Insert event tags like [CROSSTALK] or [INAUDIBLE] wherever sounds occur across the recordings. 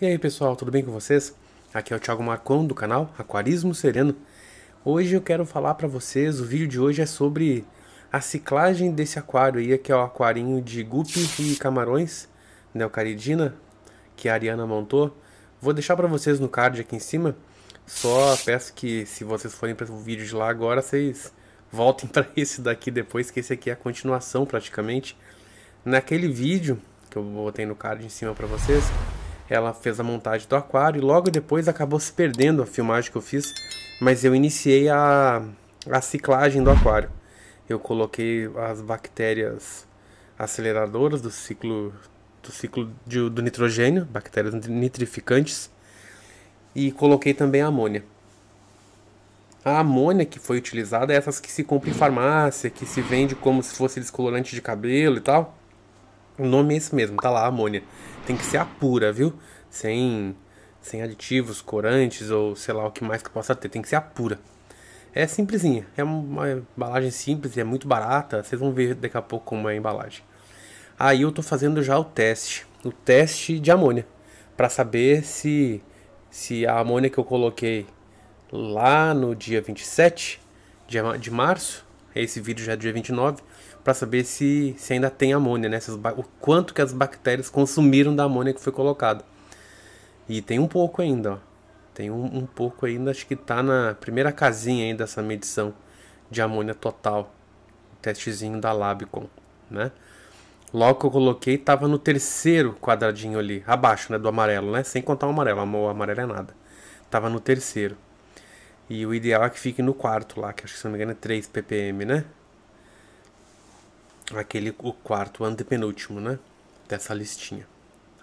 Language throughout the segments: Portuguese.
E aí pessoal, tudo bem com vocês? Aqui é o Thiago Marcon do canal Aquarismo Sereno. Hoje eu quero falar para vocês, o vídeo de hoje é sobre a ciclagem desse aquário aí, que é o aquarinho de guppy e camarões, neocaridina, né, que a Ariana montou. Vou deixar para vocês no card aqui em cima, só peço que se vocês forem para o vídeo de lá agora, vocês voltem [LAUGHS] para esse daqui depois, que esse aqui é a continuação praticamente. Naquele vídeo, que eu botei no card em cima para vocês, ela fez a montagem do aquário e logo depois acabou se perdendo a filmagem que eu fiz, mas eu iniciei a, a ciclagem do aquário. Eu coloquei as bactérias aceleradoras do ciclo do ciclo de, do nitrogênio, bactérias nitrificantes, e coloquei também a amônia. A amônia que foi utilizada é essas que se compra em farmácia, que se vende como se fosse descolorante de cabelo e tal. O nome é esse mesmo, tá lá, amônia. Tem que ser a pura, viu? Sem, sem aditivos, corantes ou sei lá o que mais que possa ter. Tem que ser a pura. É simplesinha, é uma embalagem simples, é muito barata. Vocês vão ver daqui a pouco como é a embalagem. Aí eu tô fazendo já o teste, o teste de amônia, para saber se se a amônia que eu coloquei lá no dia 27 de, de março, esse vídeo já é do dia 29, para saber se, se ainda tem amônia, né? o quanto que as bactérias consumiram da amônia que foi colocada. E tem um pouco ainda, ó. Tem um, um pouco ainda, acho que está na primeira casinha aí dessa medição de amônia total. testezinho da Labicon, né? Logo que eu coloquei, estava no terceiro quadradinho ali, abaixo, né, do amarelo, né? Sem contar o amarelo, o amarelo é nada. Tava no terceiro. E o ideal é que fique no quarto lá, que acho que se não me engano é 3 ppm, né? aquele o quarto, o antepenúltimo, né? Dessa listinha.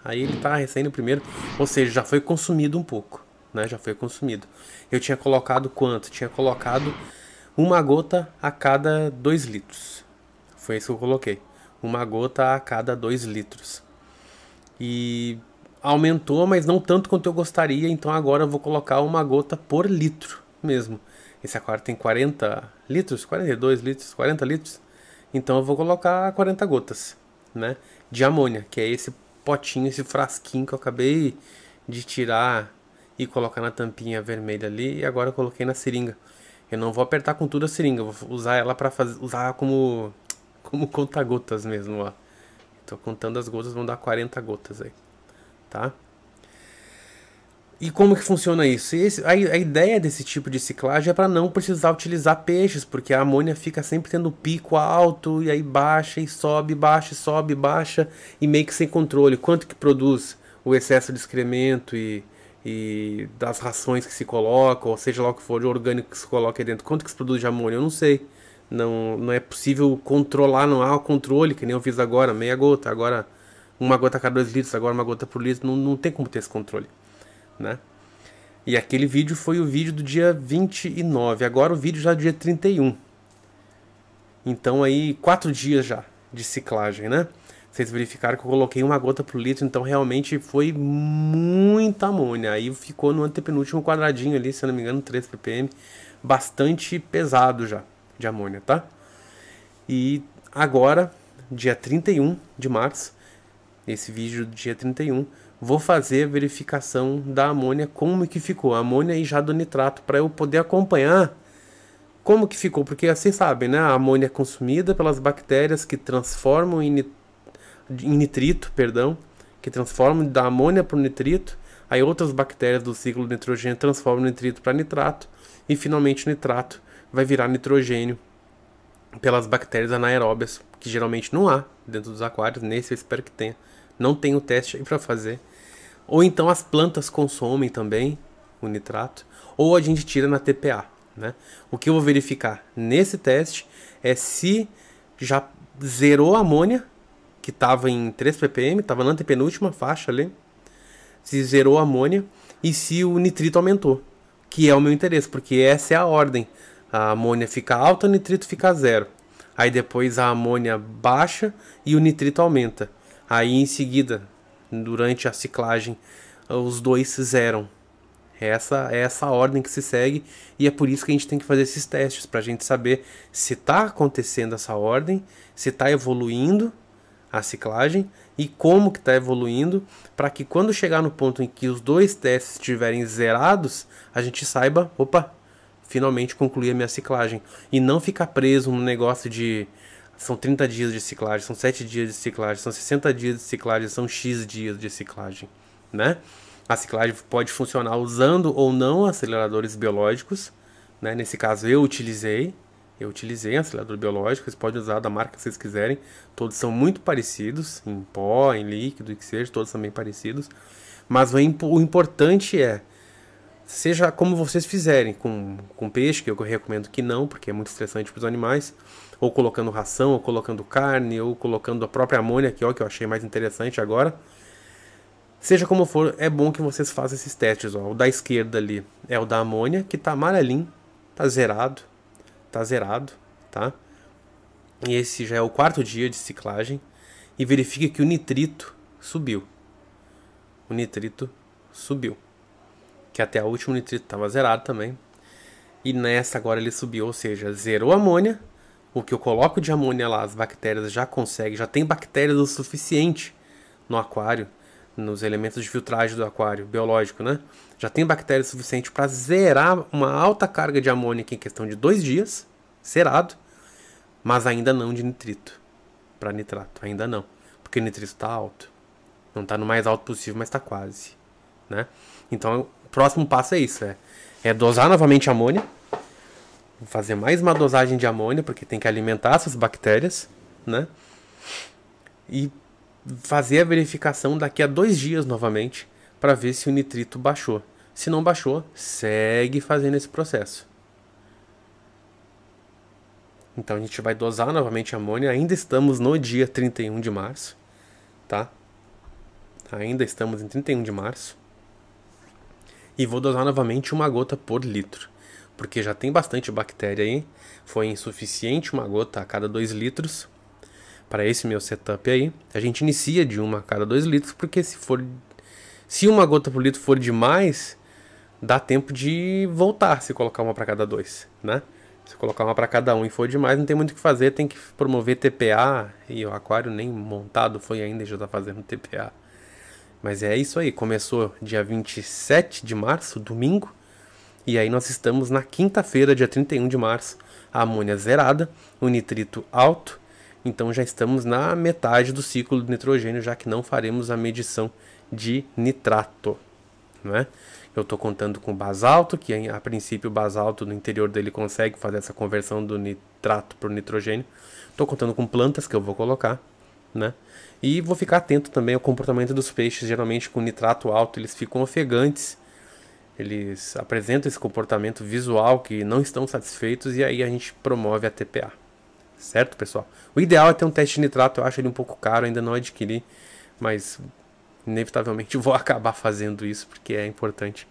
Aí ele tá recém o primeiro, ou seja, já foi consumido um pouco, né? Já foi consumido. Eu tinha colocado quanto? Tinha colocado uma gota a cada dois litros. Foi isso que eu coloquei. Uma gota a cada dois litros. E aumentou, mas não tanto quanto eu gostaria, então agora eu vou colocar uma gota por litro mesmo. Esse aquário tem 40 litros, 42 litros, 40 litros. Então eu vou colocar 40 gotas, né? De amônia, que é esse potinho, esse frasquinho que eu acabei de tirar e colocar na tampinha vermelha ali. E agora eu coloquei na seringa. Eu não vou apertar com tudo a seringa, vou usar ela para fazer, usar como como conta gotas mesmo, ó. Tô contando as gotas, vão dar 40 gotas aí, tá? E como que funciona isso? Esse, a, a, ideia desse tipo de ciclagem é para não precisar utilizar peixes, porque a amônia fica sempre tendo pico alto e aí baixa e sobe, baixa, e sobe, baixa e meio que sem controle. Quanto que produz o excesso de excremento e, e das rações que se colocam, ou seja lá o que for, de orgânico que se coloca dentro, quanto que se produz de amônia? Eu não sei. Não, não é possível controlar, não há o controle, que nem eu fiz agora, meia gota, agora uma gota a cada dois litros, agora uma gota por litro, não, não tem como ter esse controle né? E aquele vídeo foi o vídeo do dia 29, agora o vídeo já é do dia 31. Então aí, quatro dias já de ciclagem, né? Vocês verificaram que eu coloquei uma gota pro litro, então realmente foi muita amônia. Aí ficou no antepenúltimo quadradinho ali, se não me engano, 3 ppm, bastante pesado já de amônia, tá? E agora, dia 31 de março, esse vídeo do dia 31, vou fazer a verificação da amônia, como que ficou, a amônia e nitrato, para eu poder acompanhar como que ficou, porque vocês assim, sabem, né? A amônia é consumida pelas bactérias que transformam em, nit... em nitrito, perdão, que transformam da amônia para o nitrito, aí outras bactérias do ciclo do nitrogênio transformam o nitrito para nitrato, e finalmente o nitrato vai virar nitrogênio pelas bactérias anaeróbias, que geralmente não há dentro dos aquários, nesse eu espero que tenha não tem o teste aí para fazer. Ou então as plantas consomem também o nitrato, ou a gente tira na TPA. Né? O que eu vou verificar nesse teste é se já zerou a amônia, que estava em 3 ppm, estava na antepenúltima faixa ali, se zerou a amônia e se o nitrito aumentou, que é o meu interesse, porque essa é a ordem. A amônia fica alta, o nitrito fica zero. Aí depois a amônia baixa e o nitrito aumenta. Aí em seguida, durante a ciclagem, os dois zeram. É essa é essa ordem que se segue e é por isso que a gente tem que fazer esses testes para a gente saber se está acontecendo essa ordem, se está evoluindo a ciclagem e como que está evoluindo para que quando chegar no ponto em que os dois testes estiverem zerados a gente saiba, opa, finalmente concluí a minha ciclagem e não ficar preso no negócio de são 30 dias de ciclagem, são 7 dias de ciclagem, são 60 dias de ciclagem, são X dias de ciclagem, né? A ciclagem pode funcionar usando ou não aceleradores biológicos, né? Nesse caso eu utilizei, eu utilizei acelerador biológico, vocês podem usar da marca que vocês quiserem, todos são muito parecidos, em pó, em líquido, o que seja, todos são bem parecidos. Mas o importante é seja como vocês fizerem, com, com peixe, que eu recomendo que não, porque é muito estressante para os animais, ou colocando ração, ou colocando carne, ou colocando a própria amônia, que, ó, que eu achei mais interessante agora. Seja como for, é bom que vocês façam esses testes. Ó. O da esquerda ali é o da amônia, que está amarelinho, está zerado, está zerado, tá? E esse já é o quarto dia de ciclagem. E verifique que o nitrito subiu. O nitrito subiu que até a última nitrito estava zerado também. E nessa agora ele subiu, ou seja, zerou a amônia. O que eu coloco de amônia lá, as bactérias já conseguem, já tem bactérias o suficiente no aquário, nos elementos de filtragem do aquário biológico, né? Já tem bactérias suficiente para zerar uma alta carga de amônia aqui em questão de dois dias, zerado, mas ainda não de nitrito para nitrato, ainda não, porque o nitrito está alto, não está no mais alto possível, mas está quase, né? Então próximo passo é isso: é, é dosar novamente amônia. Fazer mais uma dosagem de amônia, porque tem que alimentar essas bactérias, né? E fazer a verificação daqui a dois dias novamente para ver se o nitrito baixou. Se não baixou, segue fazendo esse processo. Então a gente vai dosar novamente a amônia. Ainda estamos no dia 31 de março, tá? Ainda estamos em 31 de março e vou dosar novamente uma gota por litro, porque já tem bastante bactéria aí, foi insuficiente uma gota a cada 2 litros para esse meu setup aí. A gente inicia de uma a cada 2 litros, porque se for se uma gota por litro for demais, dá tempo de voltar se colocar uma para cada dois, né? Se colocar uma para cada um e for demais, não tem muito o que fazer, tem que promover TPA e o aquário nem montado foi ainda já está fazendo TPA. Mas é isso aí, começou dia 27 de março, domingo, e aí nós estamos na quinta-feira, dia 31 de março, a amônia zerada, o nitrito alto, então já estamos na metade do ciclo do nitrogênio, já que não faremos a medição de nitrato. Né? Eu estou contando com basalto, que a princípio o basalto no interior dele consegue fazer essa conversão do nitrato para o nitrogênio. Estou contando com plantas que eu vou colocar. Né? E vou ficar atento também ao comportamento dos peixes. Geralmente, com nitrato alto, eles ficam ofegantes, eles apresentam esse comportamento visual que não estão satisfeitos, e aí a gente promove a TPA. Certo, pessoal? O ideal é ter um teste de nitrato, eu acho ele um pouco caro, ainda não adquiri, mas inevitavelmente [LAUGHS] vou acabar fazendo isso porque é importante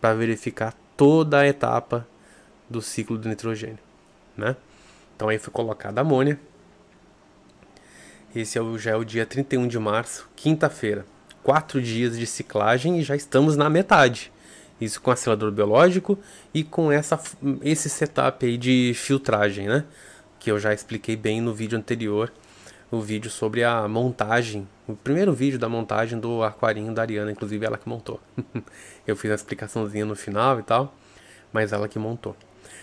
para verificar toda a etapa do ciclo do nitrogênio, né? Então aí foi colocada a amônia, esse é já é o dia 31 de março, quinta-feira. Quatro dias de ciclagem e já estamos na metade. Isso com acelerador biológico e com essa, esse setup aí de filtragem, né? Que eu já expliquei bem no vídeo anterior, o vídeo sobre a montagem, o primeiro vídeo da montagem do aquarinho da Ariana, inclusive ela que montou. [LAUGHS] eu fiz a explicaçãozinha no final e tal, mas ela que montou.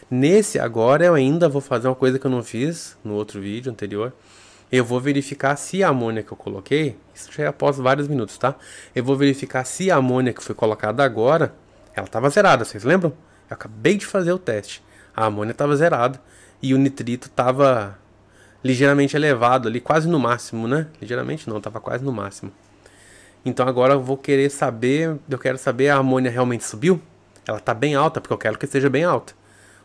Nesse agora eu ainda vou fazer uma coisa que eu não fiz no outro vídeo anterior, eu vou verificar se a amônia que eu coloquei, isso já é após vários minutos, tá? Eu vou verificar se a amônia que foi colocada agora, ela estava zerada, vocês lembram? Eu acabei de fazer o teste. A amônia estava zerada e o nitrito estava ligeiramente elevado ali, quase no máximo, né? Ligeiramente não, estava quase no máximo. Então agora eu vou querer saber, eu quero saber a amônia realmente subiu? Ela está bem alta, porque eu quero que seja bem alta.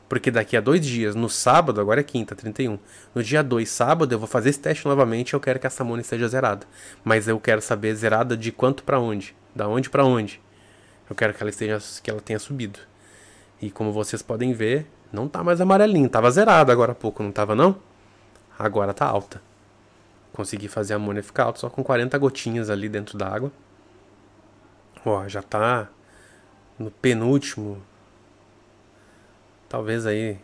Porque daqui a dois dias, no sábado, agora é quinta, 31. No dia 2, sábado, eu vou fazer esse teste novamente. e Eu quero que essa Mona esteja zerada. Mas eu quero saber zerada de quanto para onde. Da onde para onde. Eu quero que ela, esteja, que ela tenha subido. E como vocês podem ver, não tá mais amarelinho. Tava zerado agora há pouco, não tava não? Agora tá alta. Consegui fazer a Mona ficar alta só com 40 gotinhas ali dentro da água. Ó, já tá no penúltimo talvez aí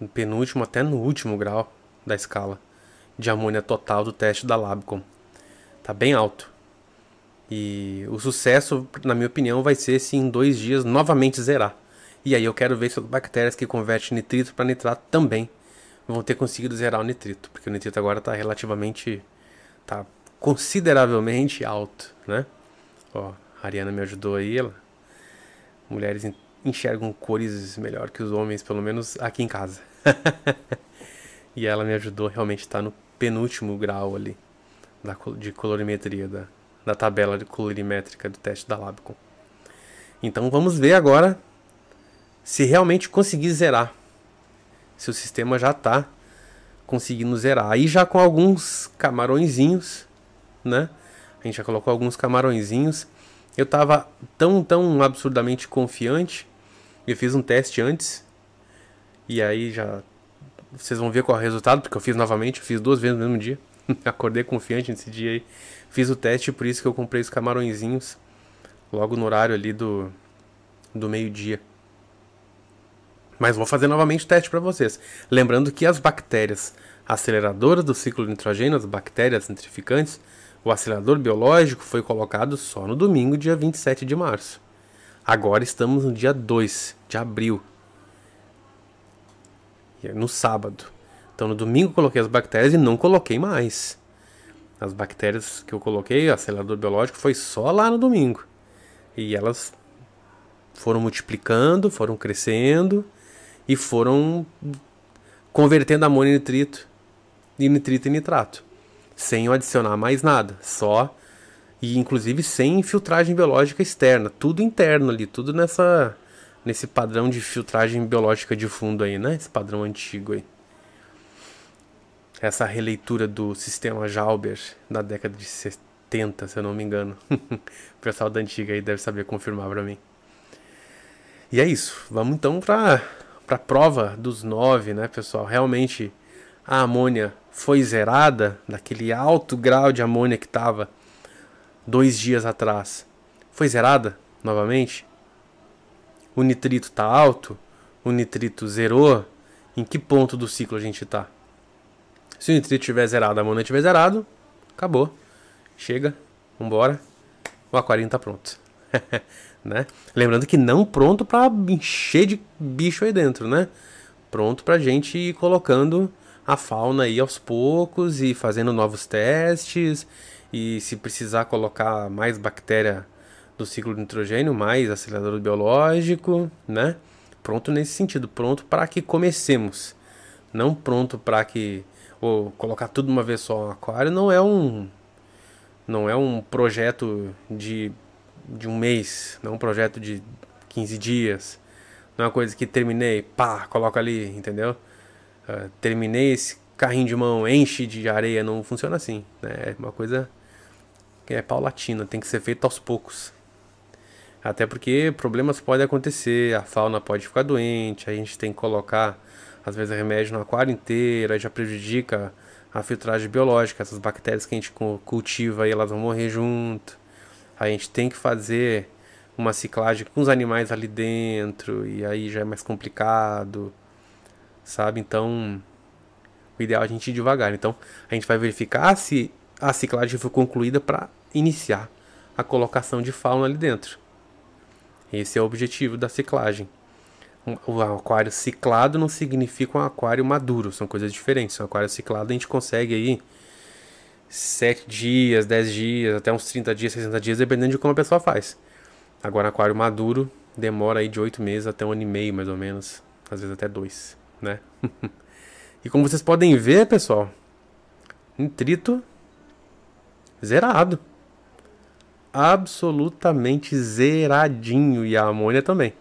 no penúltimo até no último grau da escala de amônia total do teste da Labcom. Tá bem alto. E o sucesso, na minha opinião, vai ser se em dois dias novamente zerar. E aí eu quero ver se as bactérias que convertem nitrito para nitrato também vão ter conseguido zerar o nitrito, porque o nitrito agora está relativamente, tá consideravelmente alto, né? Ó, a Ariana me ajudou aí, ela. Mulheres enxergam cores melhor que os homens, pelo menos aqui em casa. [LAUGHS] e ela me ajudou realmente está no penúltimo grau ali da, de colorimetria da, da tabela colorimétrica do teste da Labcom. Então vamos ver agora se realmente conseguir zerar. Se o sistema já está conseguindo zerar. Aí já com alguns camarõezinhos, né? A gente já colocou alguns camarõezinhos. Eu estava tão, tão absurdamente confiante eu fiz um teste antes. E aí já. Vocês vão ver qual é o resultado, porque eu fiz novamente, eu fiz duas vezes no mesmo dia. [LAUGHS] Acordei confiante nesse dia aí. Fiz o teste, por isso que eu comprei os camarõezinhos. Logo no horário ali do. Do meio-dia. Mas vou fazer novamente o teste para vocês. Lembrando que as bactérias aceleradoras do ciclo de nitrogênio, as bactérias nitrificantes, o acelerador biológico foi colocado só no domingo, dia 27 de março. Agora estamos no dia 2 de abril, é no sábado. Então no domingo coloquei as bactérias e não coloquei mais. As bactérias que eu coloquei, o acelerador biológico, foi só lá no domingo. E elas foram multiplicando, foram crescendo e foram convertendo amônio em nitrito e nitrito em nitrato, sem eu adicionar mais nada, só e inclusive sem filtragem biológica externa, tudo interno ali, tudo nessa nesse padrão de filtragem biológica de fundo aí, né? Esse padrão antigo aí. Essa releitura do sistema Jauber da década de 70, se eu não me engano. [LAUGHS] o pessoal da antiga aí deve saber confirmar para mim. E é isso. Vamos então para para prova dos nove, né, pessoal? Realmente a amônia foi zerada, daquele alto grau de amônia que estava dois dias atrás foi zerada novamente? O nitrito está alto? O nitrito zerou? Em que ponto do ciclo a gente está? Se o nitrito estiver zerado, a amônia estiver zerado, acabou. Chega, vambora. O aquário está pronto. [LAUGHS] né? Lembrando que não pronto para encher de bicho aí dentro, né? Pronto para gente ir colocando a fauna aí aos poucos e fazendo novos testes e se precisar colocar mais bactéria do ciclo de nitrogênio, mais acelerador biológico, né? Pronto nesse sentido, pronto para que comecemos. Não pronto para que ou colocar tudo uma vez só no aquário não é um não é um projeto de, de um mês, não é um projeto de 15 dias. Não é uma coisa que terminei, pá, coloca ali, entendeu? Uh, terminei esse carrinho de mão, enche de areia, não funciona assim, né? É uma coisa é paulatina, tem que ser feito aos poucos. Até porque problemas podem acontecer, a fauna pode ficar doente, a gente tem que colocar, às vezes, remédio no aquário inteiro, já prejudica a filtragem biológica, essas bactérias que a gente cultiva aí, elas vão morrer junto. A gente tem que fazer uma ciclagem com os animais ali dentro, e aí já é mais complicado, sabe? Então, o ideal é a gente ir devagar. Então, a gente vai verificar se a ciclagem foi concluída para iniciar a colocação de fauna ali dentro. Esse é o objetivo da ciclagem. O aquário ciclado não significa um aquário maduro, são coisas diferentes. Um aquário ciclado a gente consegue aí 7 dias, 10 dias, até uns 30 dias, 60 dias, dependendo de como a pessoa faz. Agora, aquário maduro demora aí de 8 meses até um ano e meio, mais ou menos. Às vezes até dois, né? [LAUGHS] e como vocês podem ver, pessoal, nitrito zerado absolutamente zeradinho e a amônia também.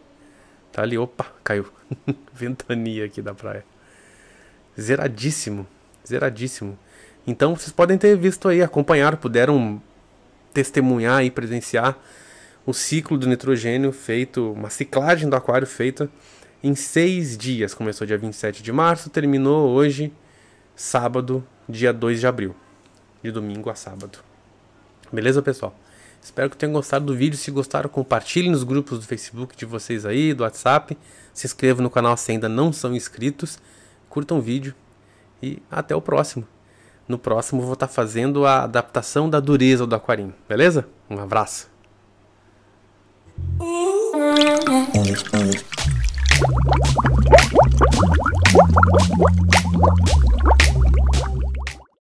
Tá ali, opa, caiu. [LAUGHS] Ventania aqui da praia. Zeradíssimo, zeradíssimo. Então vocês podem ter visto aí, acompanhar, puderam testemunhar e presenciar o ciclo do nitrogênio feito, uma ciclagem do aquário feita em seis dias. Começou dia 27 de março, terminou hoje, sábado, dia 2 de abril. De domingo a sábado. Beleza, pessoal? Espero que tenham gostado do vídeo. Se gostaram, compartilhem nos grupos do Facebook de vocês aí, do WhatsApp. Se inscrevam no canal se ainda não são inscritos. Curtam o vídeo e até o próximo. No próximo vou estar fazendo a adaptação da dureza do aquarim, beleza? Um abraço.